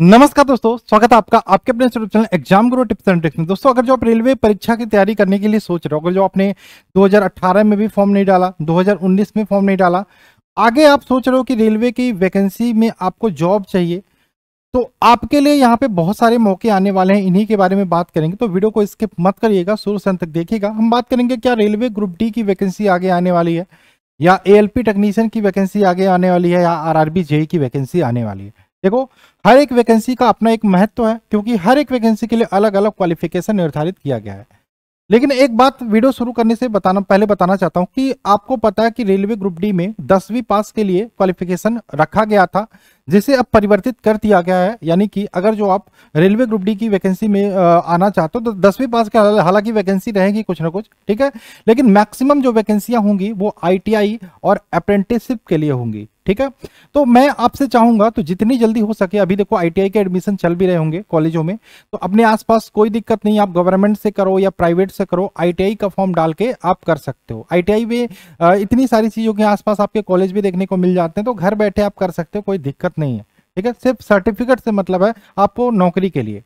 नमस्कार दोस्तों स्वागत है आपका आपके अपने channel exam Guru tips and tricks में दोस्तों अगर जो आप रेलवे परीक्षा की तैयारी करने के लिए सोच रहे हो अगर जो आपने 2018 में भी फॉर्म नहीं डाला 2019 में फॉर्म नहीं डाला आगे आप सोच रहे हो कि रेलवे की वैकेंसी में आपको जॉब चाहिए तो आपके लिए यहाँ पे बहुत सारे मौके आने वाले हैं इन्हीं के बारे में बात करेंगे तो वीडियो को स्किप मत करिएगा शुरू से अंत तक देखिएगा हम बात करेंगे क्या रेलवे ग्रुप डी की वैकेंसी आगे आने वाली है या ए टेक्नीशियन की वैकेंसी आगे आने वाली है या आर आर e की वैकेंसी आने वाली है देखो हर एक वैकेंसी का अपना एक महत्व है क्योंकि हर एक वैकेंसी के लिए अलग अलग क्वालिफिकेशन निर्धारित किया गया है लेकिन एक बात वीडियो शुरू करने से बताना पहले बताना चाहता हूं कि आपको पता है कि रेलवे ग्रुप डी में दसवीं पास के लिए क्वालिफिकेशन रखा गया था जिसे अब परिवर्तित कर दिया गया है यानी कि अगर जो आप रेलवे ग्रुप डी की वैकेंसी में आना चाहते हो तो दसवीं पास के हालांकि वैकेंसी रहेगी कुछ ना कुछ ठीक है लेकिन मैक्सिमम जो वैकेंसियां होंगी वो आईटीआई और अप्रेंटिसशिप के लिए होंगी ठीक है तो मैं आपसे चाहूंगा तो जितनी जल्दी हो सके अभी देखो आईटीआई के एडमिशन चल भी रहे होंगे कॉलेजों में तो अपने आसपास कोई दिक्कत नहीं आप गवर्नमेंट से करो या प्राइवेट से करो आईटीआई का फॉर्म डाल के आप कर सकते हो आईटीआई में इतनी सारी चीज़ों के आसपास आपके कॉलेज भी देखने को मिल जाते हैं तो घर बैठे आप कर सकते हो कोई दिक्कत नहीं है ठीक है सिर्फ सर्टिफिकेट से मतलब है आपको नौकरी के लिए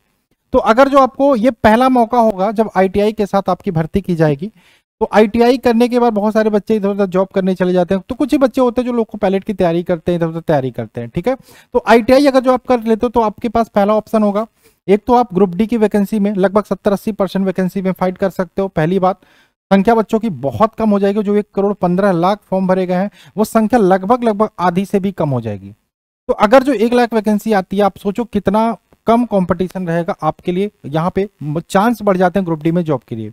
तो अगर जो आपको ये पहला मौका होगा जब आईटीआई के साथ आपकी भर्ती की जाएगी तो आईटीआई करने के बाद बहुत सारे बच्चे इधर उधर जॉब करने चले जाते हैं तो कुछ ही बच्चे होते हैं जो लोग को पैलेट की तैयारी करते हैं इधर उधर तैयारी करते हैं ठीक है तो आईटीआई अगर जो आप कर लेते हो तो आपके पास पहला ऑप्शन होगा एक तो आप ग्रुप डी की वैकेंसी में लगभग सत्तर अस्सी परसेंट वैकेंसी में फाइट कर सकते हो पहली बात संख्या बच्चों की बहुत कम हो जाएगी जो एक करोड़ पंद्रह लाख फॉर्म भरे गए हैं वो संख्या लगभग लगभग आधी से भी कम हो जाएगी तो अगर जो एक लाख वैकेंसी आती है आप सोचो कितना कम कंपटीशन रहेगा आपके लिए यहाँ पे चांस बढ़ जाते हैं ग्रुप डी में जॉब के लिए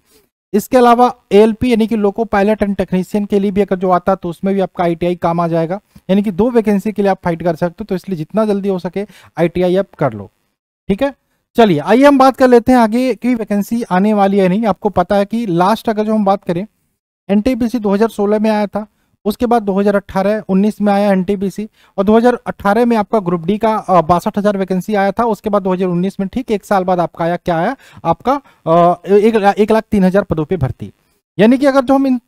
इसके अलावा एएलपी यानी कि लोको पायलट एंड टेक्नीशियन के लिए भी अगर जो आता है तो उसमें भी आपका आईटीआई काम आ जाएगा यानी कि दो वैकेंसी के लिए आप फाइट कर सकते हो तो इसलिए जितना जल्दी हो सके आईटीआई आप कर लो ठीक है चलिए आइए हम बात कर लेते हैं आगे की वैकेंसी आने वाली है नहीं आपको पता है कि लास्ट अगर जो हम बात करें एन टी में आया था उसके बाद 2018 19 में आया एनटीपीसी और 2018 में आपका ग्रुप डी का बासठ हज़ार वैकेंसी आया था उसके बाद 2019 में ठीक एक साल बाद आपका आया क्या आया आपका एक, एक लाख तीन हज़ार पदों पर भर्ती यानी कि अगर जो हम इन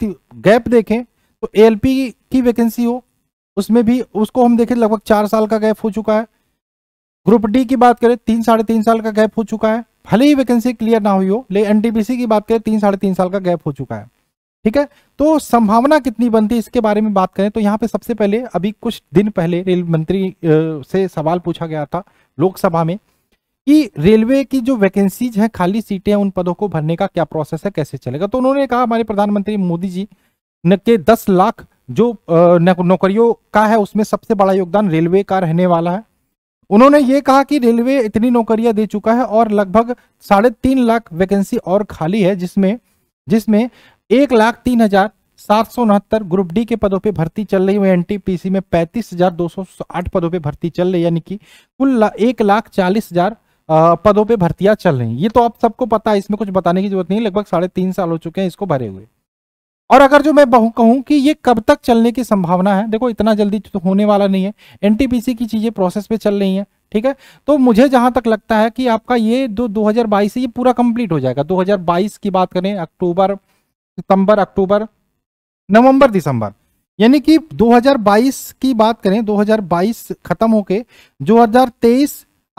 गैप देखें तो ए की वैकेंसी हो उसमें भी उसको हम देखें लगभग चार साल का गैप हो चुका है ग्रुप डी की बात करें तीन साढ़े तीन साल का गैप हो चुका है भले ही वैकेंसी क्लियर ना हुई हो लेकिन एनटीपीसी की बात करें तीन साढ़े तीन साल का गैप हो चुका है ठीक है तो संभावना कितनी बनती है इसके बारे में बात करें तो यहाँ पे सबसे पहले अभी कुछ दिन पहले रेल मंत्री से सवाल पूछा गया था लोकसभा में कि रेलवे की जो वैकेंसीज हैं खाली सीटें हैं उन पदों को भरने का क्या प्रोसेस है कैसे चलेगा तो उन्होंने कहा हमारे प्रधानमंत्री मोदी जी के दस लाख जो नौकरियों का है उसमें सबसे बड़ा योगदान रेलवे का रहने वाला है उन्होंने ये कहा कि रेलवे इतनी नौकरियां दे चुका है और लगभग साढ़े तीन लाख वैकेंसी और खाली है जिसमें जिसमें एक लाख तीन हजार सात सौ उनहत्तर ग्रुप डी के पदों पे भर्ती चल रही है एनटीपीसी में पैंतीस हजार दो सौ आठ पदों पे भर्ती चल रही है यानी कि कुल एक लाख चालीस हजार पदों पे भर्तियां चल रही हैं ये तो आप सबको पता है इसमें कुछ बताने की जरूरत नहीं लगभग साढ़े तीन साल हो चुके हैं इसको भरे हुए और अगर जो मैं बहु कहूँ कि ये कब तक चलने की संभावना है देखो इतना जल्दी तो होने वाला नहीं है एन की चीज़ें प्रोसेस पे चल रही हैं ठीक है तो मुझे जहां तक लगता है कि आपका ये दो हजार बाईस ये पूरा कंप्लीट हो जाएगा 2022 की बात करें अक्टूबर सितंबर अक्टूबर नवंबर दिसंबर यानी कि 2022 की बात करें 2022 खत्म होके 2023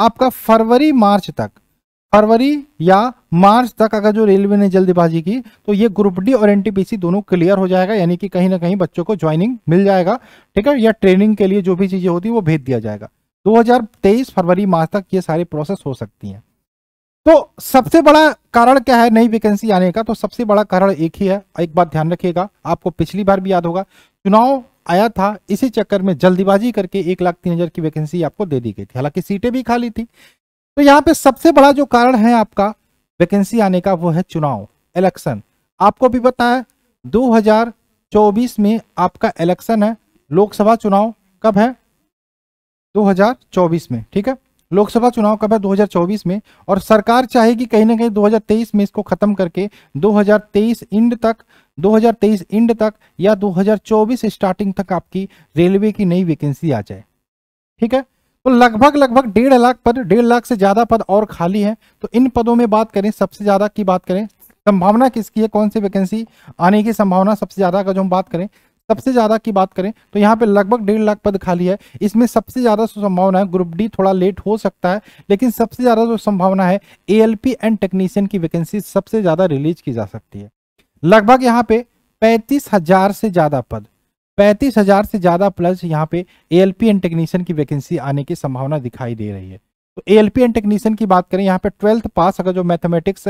आपका फरवरी मार्च तक फरवरी या मार्च तक अगर जो रेलवे ने जल्दबाजी की तो ये ग्रुप डी और एनटीपीसी दोनों क्लियर हो जाएगा यानी कि कहीं ना कहीं बच्चों को ज्वाइनिंग मिल जाएगा ठीक है या ट्रेनिंग के लिए जो भी चीजें होती है वो भेज दिया जाएगा 2023 फरवरी मार्च तक ये सारी प्रोसेस हो सकती हैं तो सबसे बड़ा कारण क्या है नई वैकेंसी आने का तो सबसे बड़ा कारण एक ही है एक बात ध्यान रखिएगा आपको पिछली बार भी याद होगा चुनाव आया था इसी चक्कर में जल्दीबाजी करके एक लाख तीन हजार की वैकेंसी आपको दे दी गई थी हालांकि सीटें भी खाली थी तो यहाँ पे सबसे बड़ा जो कारण है आपका वैकेंसी आने का वो है चुनाव इलेक्शन आपको भी पता है दो में आपका इलेक्शन है लोकसभा चुनाव कब है दो में ठीक है लोकसभा चुनाव कब है 2024 में और सरकार चाहेगी कहीं ना कहीं 2023 में इसको खत्म करके 2023 इंड तक 2023 इंड तक या 2024 स्टार्टिंग तक आपकी रेलवे की नई वैकेंसी आ जाए ठीक है तो लगभग लगभग डेढ़ लाख पद डेढ़ लाख से ज्यादा पद और खाली है तो इन पदों में बात करें सबसे ज्यादा की बात करें संभावना किसकी है कौन सी वैकेंसी आने की संभावना सबसे ज्यादा का जो हम बात करें सबसे ज्यादा की बात करें तो यहाँ पे लगभग डेढ़ लाख पद खाली है इसमें सबसे ज्यादा जो संभावना है ग्रुप डी थोड़ा लेट हो सकता है लेकिन सबसे ज्यादा जो संभावना है ए एंड टेक्नीशियन की वैकेंसी सबसे ज्यादा रिलीज की जा सकती है लगभग यहाँ पे पैंतीस से ज्यादा पद पैंतीस हजार से ज्यादा प्लस यहाँ पे एएलपी एंड टेक्नीशियन की वैकेंसी आने की संभावना दिखाई दे रही है तो एएलपी एंड टेक्नीशियन की बात करें यहाँ पे ट्वेल्थ पास अगर जो मैथमेटिक्स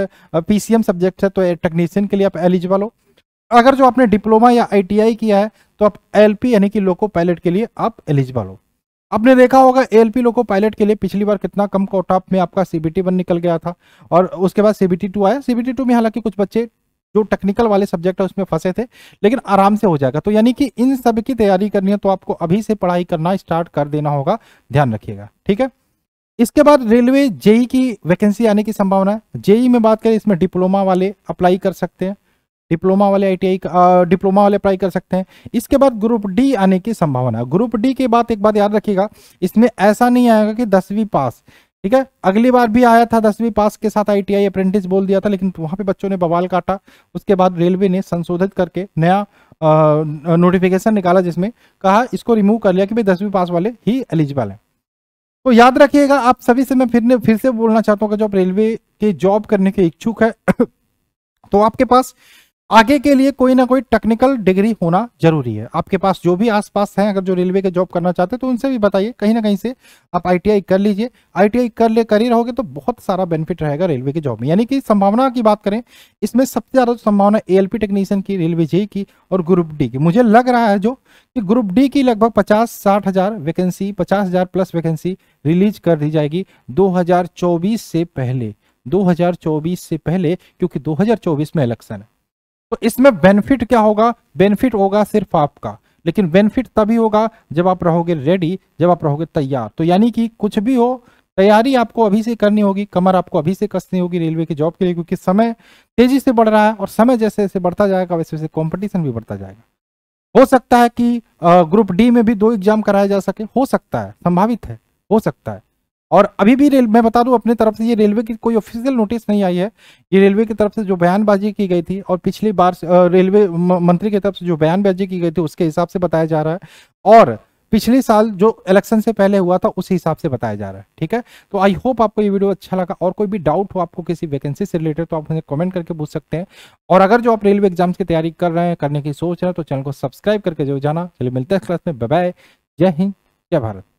पीसीएम सब्जेक्ट है तो टेक्नीशियन के लिए आप एलिजिबल हो अगर जो आपने डिप्लोमा या आईटीआई किया है तो आप एलपी यानी कि लोको पायलट के लिए आप एलिजिबल हो आपने देखा होगा एलपी लोको पायलट के लिए पिछली बार कितना कम कोटा में आपका सीबीटी वन निकल गया था और उसके बाद सीबीटी टू आया सीबीटी टू में हालांकि कुछ बच्चे जो टेक्निकल वाले सब्जेक्ट है उसमें फंसे थे लेकिन आराम से हो जाएगा तो यानी कि इन सब की तैयारी करनी है तो आपको अभी से पढ़ाई करना स्टार्ट कर देना होगा ध्यान रखिएगा ठीक है इसके बाद रेलवे जेई की वैकेंसी आने की संभावना है जेई में बात करें इसमें डिप्लोमा वाले अप्लाई कर सकते हैं डिप्लोमा वाले आईटीआई डिप्लोमा वाले अप्लाई कर सकते हैं इसके बाद ग्रुप डी आने की संभावना ग्रुप डी की बात एक बात याद रखिएगा इसमें ऐसा नहीं आएगा कि दसवीं पास ठीक है अगली बार भी आया था दसवीं पास के साथ आईटीआई अप्रेंटिस बोल दिया था लेकिन वहां पे बच्चों ने बवाल काटा उसके बाद रेलवे ने संशोधित करके नया नोटिफिकेशन निकाला जिसमें कहा इसको रिमूव कर लिया कि भाई दसवीं पास वाले ही एलिजिबल है तो याद रखिएगा आप सभी से मैं फिर फिर से बोलना चाहता हूँ कि जो आप रेलवे के जॉब करने के इच्छुक है तो आपके पास आगे के लिए कोई ना कोई टेक्निकल डिग्री होना जरूरी है आपके पास जो भी आसपास हैं अगर जो रेलवे के जॉब करना चाहते हैं तो उनसे भी बताइए कहीं ना कहीं से आप आईटीआई कर लीजिए आईटीआई कर ले करियर ही रहोगे तो बहुत सारा बेनिफिट रहेगा रेलवे के जॉब में यानी कि संभावना की बात करें इसमें सबसे ज़्यादा तो संभावना ए टेक्नीशियन की रेलवे जे की और ग्रुप डी की मुझे लग रहा है जो कि ग्रुप डी की लगभग पचास साठ हज़ार वैकेंसी पचास हज़ार प्लस वैकेंसी रिलीज कर दी जाएगी दो से पहले दो से पहले क्योंकि दो में इलेक्शन है तो इसमें बेनिफिट क्या होगा बेनिफिट होगा सिर्फ आपका लेकिन बेनिफिट तभी होगा जब आप रहोगे रेडी जब आप रहोगे तैयार तो यानी कि कुछ भी हो तैयारी आपको अभी से करनी होगी कमर आपको अभी से कसनी होगी रेलवे की जॉब के लिए क्योंकि समय तेजी से बढ़ रहा है और समय जैसे जैसे बढ़ता जाएगा वैसे वैसे कॉम्पिटिशन भी बढ़ता जाएगा हो सकता है कि ग्रुप डी में भी दो एग्जाम कराया जा सके हो सकता है संभावित है हो सकता है और अभी भी रेल मैं बता दूं अपने तरफ से ये रेलवे की कोई ऑफिशियल नोटिस नहीं आई है ये रेलवे की तरफ से जो बयानबाजी की गई थी और पिछली बार रेलवे मंत्री की तरफ से जो बयानबाजी की गई थी उसके हिसाब से बताया जा रहा है और पिछले साल जो इलेक्शन से पहले हुआ था उस हिसाब से बताया जा रहा है ठीक है तो आई होप आपको ये वीडियो अच्छा लगा और कोई भी डाउट हो आपको किसी वैकेंसी से रिलेटेड तो आप मुझे कमेंट करके पूछ सकते हैं और अगर जो आप रेलवे एग्जाम्स की तैयारी कर रहे हैं करने की सोच रहे हैं तो चैनल को सब्सक्राइब करके जो जाना चलिए मिलते हैं क्लास में बाय जय हिंद जय भारत